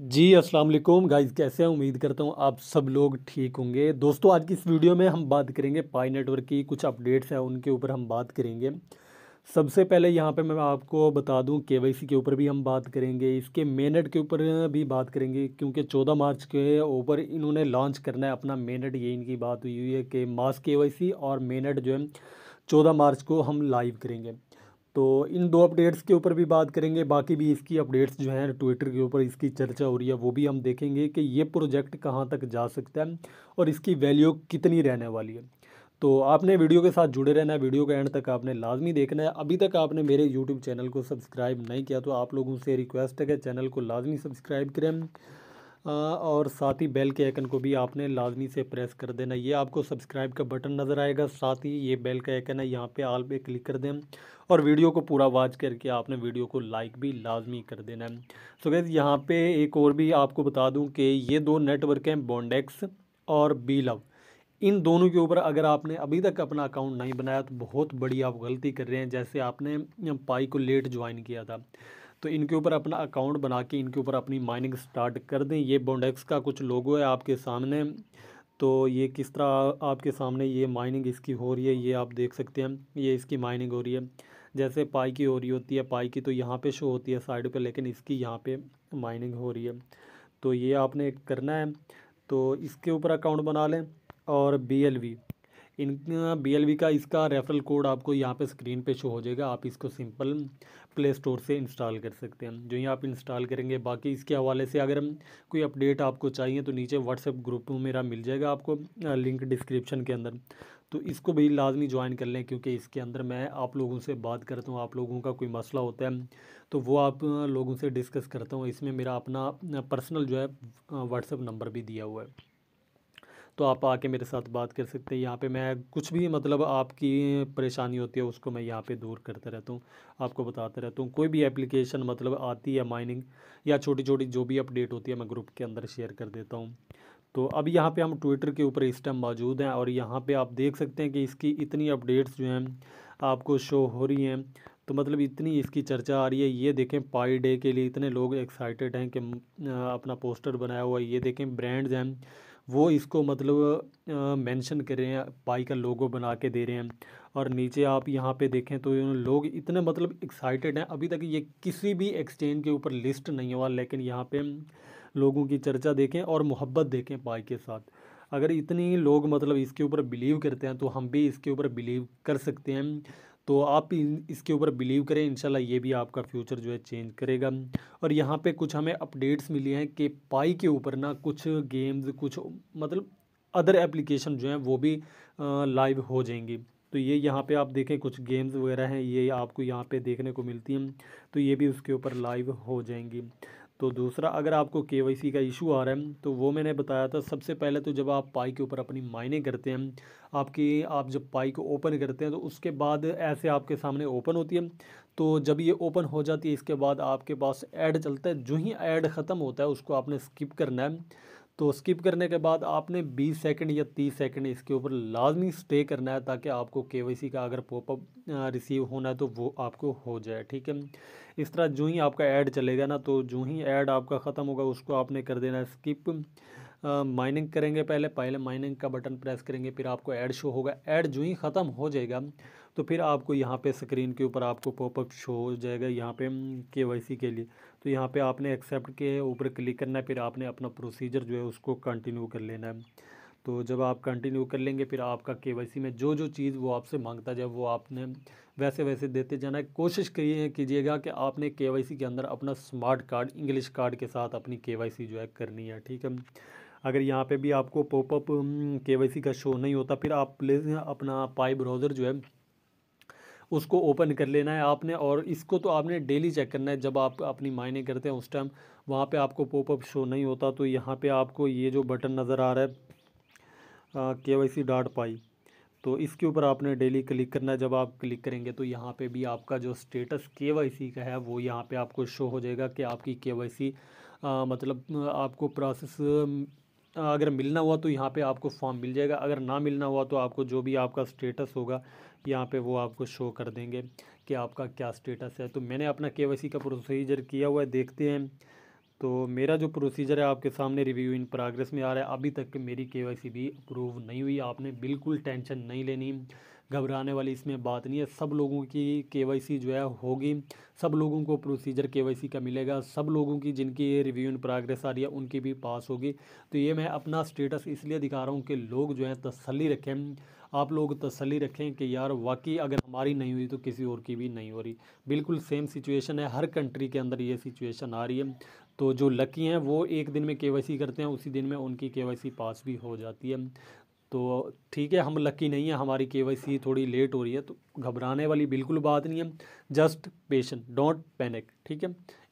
जी अस्सलाम वालेकुम गाइस कैसे हैं उम्मीद करता हूँ आप सब लोग ठीक होंगे दोस्तों आज की इस वीडियो में हम बात करेंगे पाई नेटवर्क की कुछ अपडेट्स हैं उनके ऊपर हम बात करेंगे सबसे पहले यहाँ पे मैं आपको बता दूँ के के ऊपर भी हम बात करेंगे इसके मेनट के ऊपर भी बात करेंगे क्योंकि चौदह मार्च के ऊपर इन्होंने लॉन्च करना है अपना मेनट ये इनकी बात हुई है कि मास के और मेनट जो है चौदह मार्च को हम लाइव करेंगे तो इन दो अपडेट्स के ऊपर भी बात करेंगे बाकी भी इसकी अपडेट्स जो हैं ट्विटर के ऊपर इसकी चर्चा हो रही है वो भी हम देखेंगे कि ये प्रोजेक्ट कहाँ तक जा सकता है और इसकी वैल्यू कितनी रहने वाली है तो आपने वीडियो के साथ जुड़े रहना है वीडियो के एंड तक आपने लाजमी देखना है अभी तक आपने मेरे यूट्यूब चैनल को सब्सक्राइब नहीं किया तो आप लोगों से रिक्वेस्ट है कि चैनल को लाजमी सब्सक्राइब करें और साथ ही बेल के आइकन को भी आपने लाजमी से प्रेस कर देना ये आपको सब्सक्राइब का बटन नज़र आएगा साथ ही ये बेल का आइकन है यहाँ पे आल पे क्लिक कर दें और वीडियो को पूरा वाच करके आपने वीडियो को लाइक भी लाजमी कर देना है सो गैस यहाँ पे एक और भी आपको बता दूँ कि ये दो नेटवर्क हैं बॉन्डेक्स और बी लव इन दोनों के ऊपर अगर आपने अभी तक अपना अकाउंट नहीं बनाया तो बहुत बड़ी आप गलती कर रहे हैं जैसे आपने पाई को लेट ज्वाइन किया था तो इनके ऊपर अपना अकाउंट बना के इनके ऊपर अपनी माइनिंग स्टार्ट कर दें ये बोंडेक्स का कुछ लोगो है आपके सामने तो ये किस तरह आपके सामने ये माइनिंग इसकी हो रही है ये आप देख सकते हैं ये इसकी माइनिंग हो रही है जैसे पाई की हो रही होती है पाई की तो यहाँ पे शो होती है साइड पे लेकिन इसकी यहाँ पे माइनिंग हो रही है तो ये आपने करना है तो इसके ऊपर अकाउंट बना लें और बी एल वी इन बी का इसका रेफरल कोड आपको यहाँ पे स्क्रीन पे शो हो जाएगा आप इसको सिंपल प्ले स्टोर से इंस्टॉल कर सकते हैं जो ही आप इंस्टॉल करेंगे बाकी इसके हवाले से अगर कोई अपडेट आपको चाहिए तो नीचे व्हाट्सएप ग्रुप मेरा मिल जाएगा आपको लिंक डिस्क्रिप्शन के अंदर तो इसको भी लाजमी ज्वाइन कर लें क्योंकि इसके अंदर मैं आप लोगों से बात करता हूँ आप लोगों का कोई मसला होता है तो वो आप लोगों से डिस्कस करता हूँ इसमें मेरा अपना पर्सनल जो है व्हाट्सअप नंबर भी दिया हुआ है तो आप आके मेरे साथ बात कर सकते हैं यहाँ पे मैं कुछ भी मतलब आपकी परेशानी होती है उसको मैं यहाँ पे दूर करता रहता हूँ आपको बताते रहता हूँ कोई भी एप्लीकेशन मतलब आती है माइनिंग या छोटी छोटी जो भी अपडेट होती है मैं ग्रुप के अंदर शेयर कर देता हूँ तो अब यहाँ पे हम ट्विटर के ऊपर इस टाइम मौजूद हैं और यहाँ पे आप देख सकते हैं कि इसकी इतनी अपडेट्स जो हैं आपको शो हो रही हैं तो मतलब इतनी इसकी चर्चा आ रही है ये देखें पाई डे के लिए इतने लोग एक्साइटेड हैं कि अपना पोस्टर बनाया हुआ है ये देखें ब्रांड्स हैं वो इसको मतलब मेंशन कर रहे हैं पाई का लोगो बना के दे रहे हैं और नीचे आप यहाँ पे देखें तो लोग इतने मतलब एक्साइटेड हैं अभी तक ये किसी भी एक्सचेंज के ऊपर लिस्ट नहीं हुआ लेकिन यहाँ पर लोगों की चर्चा देखें और मोहब्बत देखें पाई के साथ अगर इतनी लोग मतलब इसके ऊपर बिलीव करते हैं तो हम भी इसके ऊपर बिलीव कर सकते हैं तो आप इसके ऊपर बिलीव करें इंशाल्लाह ये भी आपका फ्यूचर जो है चेंज करेगा और यहाँ पे कुछ हमें अपडेट्स मिली हैं कि पाई के ऊपर ना कुछ गेम्स कुछ मतलब अदर एप्लीकेशन जो हैं वो भी लाइव हो जाएंगी तो ये यहाँ पे आप देखें कुछ गेम्स वगैरह हैं ये आपको यहाँ पे देखने को मिलती हैं तो ये भी उसके ऊपर लाइव हो जाएंगी तो दूसरा अगर आपको के का इशू आ रहा है तो वो मैंने बताया था सबसे पहले तो जब आप पाई के ऊपर अपनी मायने करते हैं आपकी आप जब पाई को ओपन करते हैं तो उसके बाद ऐसे आपके सामने ओपन होती है तो जब ये ओपन हो जाती है इसके बाद आपके पास ऐड चलता है जो ही ऐड ख़त्म होता है उसको आपने स्किप करना है तो स्किप करने के बाद आपने 20 सेकंड या 30 सेकंड इसके ऊपर लाजमी स्टे करना है ताकि आपको के का अगर पॉपअप रिसीव होना है तो वो आपको हो जाए ठीक है इस तरह जो ही आपका ऐड चलेगा ना तो जो ही ऐड आपका ख़त्म होगा उसको आपने कर देना है स्किप माइनिंग करेंगे पहले पहले माइनिंग का बटन प्रेस करेंगे फिर आपको ऐड शो होगा ऐड जो ही ख़त्म हो जाएगा तो फिर आपको यहाँ पे स्क्रीन के ऊपर आपको पॉपअप शो हो जाएगा यहाँ पे केवाईसी के लिए तो यहाँ पे आपने एक्सेप्ट के ऊपर क्लिक करना है फिर आपने अपना प्रोसीजर जो है उसको कंटिन्यू कर लेना है तो जब आप कंटिन्यू कर लेंगे फिर आपका के में जो जो चीज़ वो आपसे मांगता जाए वो आपने वैसे वैसे देते जाना है कोशिश करिए कीजिएगा कि आपने के के अंदर अपना स्मार्ट कार्ड इंग्लिश कार्ड के साथ अपनी के जो है करनी है ठीक है अगर यहाँ पे भी आपको पॉपअप के का शो नहीं होता फिर आप प्लीज़ अपना पाई ब्राउज़र जो है उसको ओपन कर लेना है आपने और इसको तो आपने डेली चेक करना है जब आप अपनी मायने करते हैं उस टाइम वहाँ पे आपको पॉपअप शो नहीं होता तो यहाँ पे आपको ये जो बटन नज़र आ रहा है के वाई सी डॉट पाई तो इसके ऊपर आपने डेली क्लिक करना है जब आप क्लिक करेंगे तो यहाँ पे भी आपका जो स्टेटस के वाई सी का है वो यहाँ पे आपको शो हो जाएगा कि आपकी के वाई सी मतलब आपको प्रोसेस अगर मिलना हुआ तो यहाँ पे आपको फॉर्म मिल जाएगा अगर ना मिलना हुआ तो आपको जो भी आपका स्टेटस होगा यहाँ पे वो आपको शो कर देंगे कि आपका क्या स्टेटस है तो मैंने अपना के का प्रोसीजर किया हुआ है देखते हैं तो मेरा जो प्रोसीजर है आपके सामने रिव्यू इन प्रोग्रेस में आ रहा है अभी तक मेरी के भी अप्रूव नहीं हुई आपने बिल्कुल टेंशन नहीं लेनी घबराने वाली इसमें बात नहीं है सब लोगों की केवाईसी जो है होगी सब लोगों को प्रोसीजर केवाईसी का मिलेगा सब लोगों की जिनकी ये रिव्यू इन प्रोग्रेस आ रही है उनकी भी पास होगी तो ये मैं अपना स्टेटस इसलिए दिखा रहा हूँ कि लोग जो हैं तसली रखें आप लोग तसली रखें कि यार वाकई अगर हमारी नहीं हुई तो किसी और की भी नहीं हो रही बिल्कुल सेम सिचुएशन है हर कंट्री के अंदर ये सिचुएशन आ रही है तो जो लकी हैं वो एक दिन में के करते हैं उसी दिन में उनकी के पास भी हो जाती है तो ठीक है हम लकी नहीं है हमारी के थोड़ी लेट हो रही है तो घबराने वाली बिल्कुल बात नहीं है जस्ट पेशेंट डोंट पैनिक ठीक है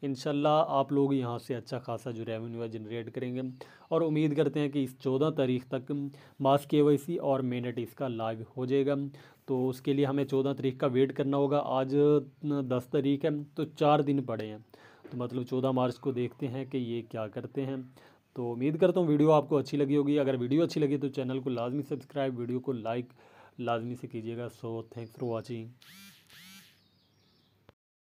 इन आप लोग यहाँ से अच्छा खासा जो रेवेन्यू है जनरेट करेंगे और उम्मीद करते हैं कि इस चौदह तारीख तक मास के और मेनट इसका लाइव हो जाएगा तो उसके लिए हमें चौदह तारीख का वेट करना होगा आज दस तारीख है तो चार दिन पड़े हैं तो मतलब चौदह मार्च को देखते हैं कि ये क्या करते हैं तो उम्मीद करता हूँ वीडियो आपको अच्छी लगी होगी अगर वीडियो अच्छी लगी तो चैनल को लाजमी सब्सक्राइब वीडियो को लाइक लाजमी से कीजिएगा सो थैंक्स फॉर वॉचिंग